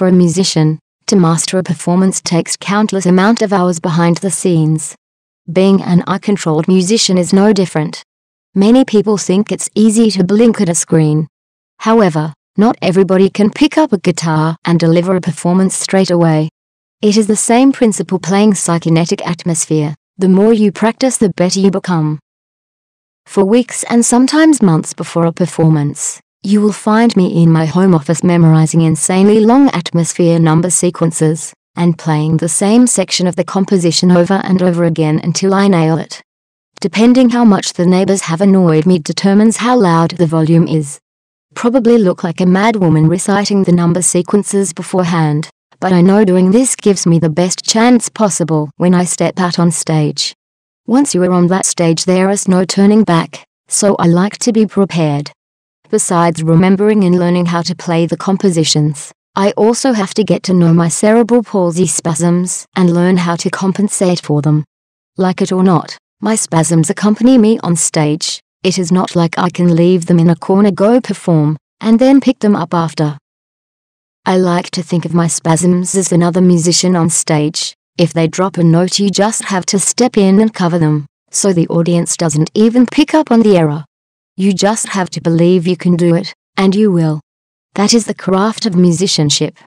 for a musician, to master a performance takes countless amount of hours behind the scenes. Being an eye-controlled musician is no different. Many people think it's easy to blink at a screen. However, not everybody can pick up a guitar and deliver a performance straight away. It is the same principle playing psychokinetic atmosphere, the more you practice the better you become. For weeks and sometimes months before a performance, you will find me in my home office memorizing insanely long atmosphere number sequences, and playing the same section of the composition over and over again until I nail it. Depending how much the neighbors have annoyed me determines how loud the volume is. Probably look like a madwoman reciting the number sequences beforehand, but I know doing this gives me the best chance possible when I step out on stage. Once you are on that stage there is no turning back, so I like to be prepared. Besides remembering and learning how to play the compositions, I also have to get to know my cerebral palsy spasms and learn how to compensate for them. Like it or not, my spasms accompany me on stage, it is not like I can leave them in a corner go perform, and then pick them up after. I like to think of my spasms as another musician on stage, if they drop a note you just have to step in and cover them, so the audience doesn't even pick up on the error. You just have to believe you can do it, and you will. That is the craft of musicianship.